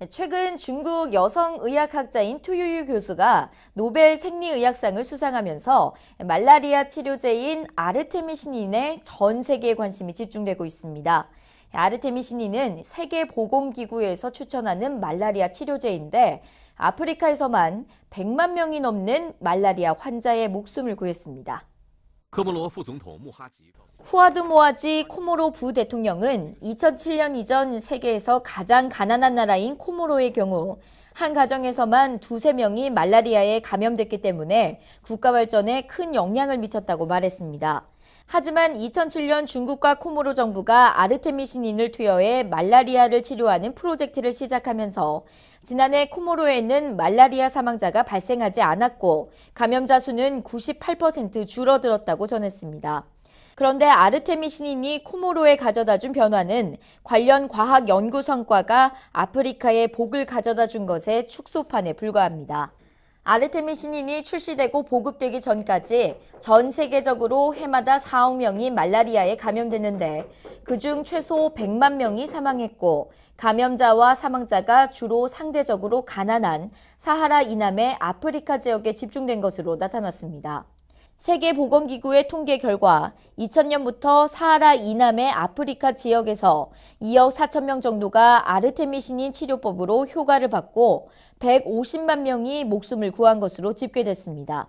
네, 최근 중국 여성 의학학자인 투유유 교수가 노벨 생리의학상을 수상하면서 말라리아 치료제인 아르테미신인의전 세계의 관심이 집중되고 있습니다. 네, 아르테미신인은 세계보건기구에서 추천하는 말라리아 치료제인데 아프리카에서만 100만 명이 넘는 말라리아 환자의 목숨을 구했습니다. 후아드 모아지 코모로 부대통령은 2007년 이전 세계에서 가장 가난한 나라인 코모로의 경우 한 가정에서만 두세 명이 말라리아에 감염됐기 때문에 국가 발전에 큰 영향을 미쳤다고 말했습니다. 하지만 2007년 중국과 코모로 정부가 아르테미신인을 투여해 말라리아를 치료하는 프로젝트를 시작하면서 지난해 코모로에는 말라리아 사망자가 발생하지 않았고 감염자 수는 98% 줄어들었다고 전했습니다. 그런데 아르테미 신인이 코모로에 가져다 준 변화는 관련 과학 연구 성과가 아프리카에 복을 가져다 준 것의 축소판에 불과합니다. 아르테미 신인이 출시되고 보급되기 전까지 전 세계적으로 해마다 4억 명이 말라리아에 감염되는데 그중 최소 100만 명이 사망했고 감염자와 사망자가 주로 상대적으로 가난한 사하라 이남의 아프리카 지역에 집중된 것으로 나타났습니다. 세계보건기구의 통계 결과 2000년부터 사하라 이남의 아프리카 지역에서 2억 4천 명 정도가 아르테미신인 치료법으로 효과를 받고 150만 명이 목숨을 구한 것으로 집계됐습니다.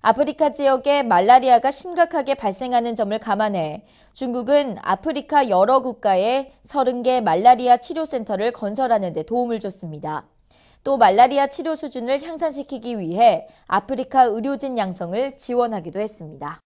아프리카 지역에 말라리아가 심각하게 발생하는 점을 감안해 중국은 아프리카 여러 국가에 30개 말라리아 치료센터를 건설하는 데 도움을 줬습니다. 또 말라리아 치료 수준을 향상시키기 위해 아프리카 의료진 양성을 지원하기도 했습니다.